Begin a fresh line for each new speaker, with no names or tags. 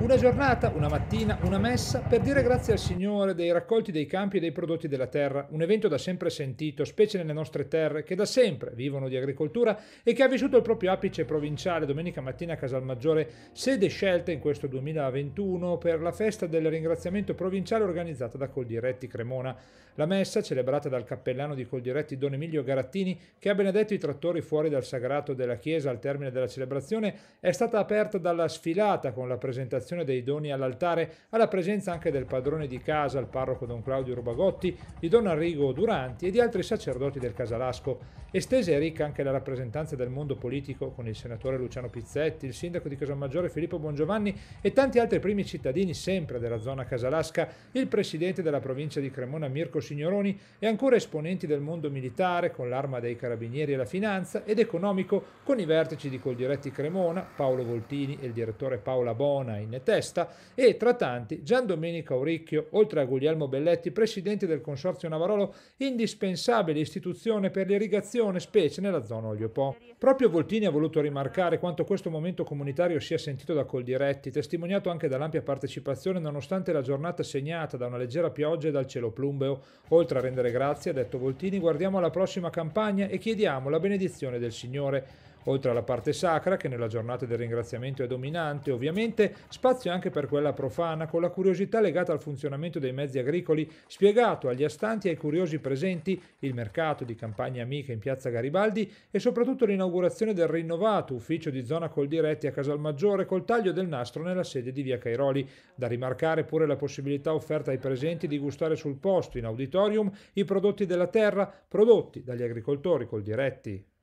Una giornata, una mattina, una messa per dire grazie al Signore dei raccolti dei campi e dei prodotti della terra, un evento da sempre sentito, specie nelle nostre terre, che da sempre vivono di agricoltura e che ha vissuto il proprio apice provinciale domenica mattina a Casalmaggiore, sede scelta in questo 2021 per la festa del ringraziamento provinciale organizzata da Coldiretti Cremona. La messa, celebrata dal cappellano di Coldiretti Don Emilio Garattini, che ha benedetto i trattori fuori dal sagrato della chiesa al termine della celebrazione, è stata aperta dalla sfilata con la presentazione presentazione dei doni all'altare, alla presenza anche del padrone di casa, il parroco Don Claudio Rubagotti, di Don Arrigo Duranti e di altri sacerdoti del Casalasco. Estesa e ricca anche la rappresentanza del mondo politico, con il senatore Luciano Pizzetti, il sindaco di Casalmaggiore Filippo Bongiovanni e tanti altri primi cittadini sempre della zona casalasca, il presidente della provincia di Cremona Mirko Signoroni e ancora esponenti del mondo militare, con l'arma dei carabinieri e la finanza, ed economico, con i vertici di Coldiretti Cremona, Paolo Voltini e il direttore Paola Bona in Giovanni Testa e tra tanti Gian Domenico Auricchio, oltre a Guglielmo Belletti, presidente del Consorzio Navarolo, indispensabile istituzione per l'irrigazione, specie nella zona Po. Proprio Voltini ha voluto rimarcare quanto questo momento comunitario sia sentito da Coldiretti, testimoniato anche dall'ampia partecipazione nonostante la giornata segnata da una leggera pioggia e dal cielo plumbeo. Oltre a rendere grazie, ha detto Voltini, guardiamo alla prossima campagna e chiediamo la benedizione del Signore oltre alla parte sacra, che nella giornata del ringraziamento è dominante, ovviamente, spazio anche per quella profana, con la curiosità legata al funzionamento dei mezzi agricoli, spiegato agli astanti e ai curiosi presenti il mercato di Campagne Amiche in piazza Garibaldi e soprattutto l'inaugurazione del rinnovato ufficio di zona Coldiretti a Casalmaggiore col taglio del nastro nella sede di via Cairoli. Da rimarcare pure la possibilità offerta ai presenti di gustare sul posto, in auditorium, i prodotti della terra prodotti dagli agricoltori Coldiretti.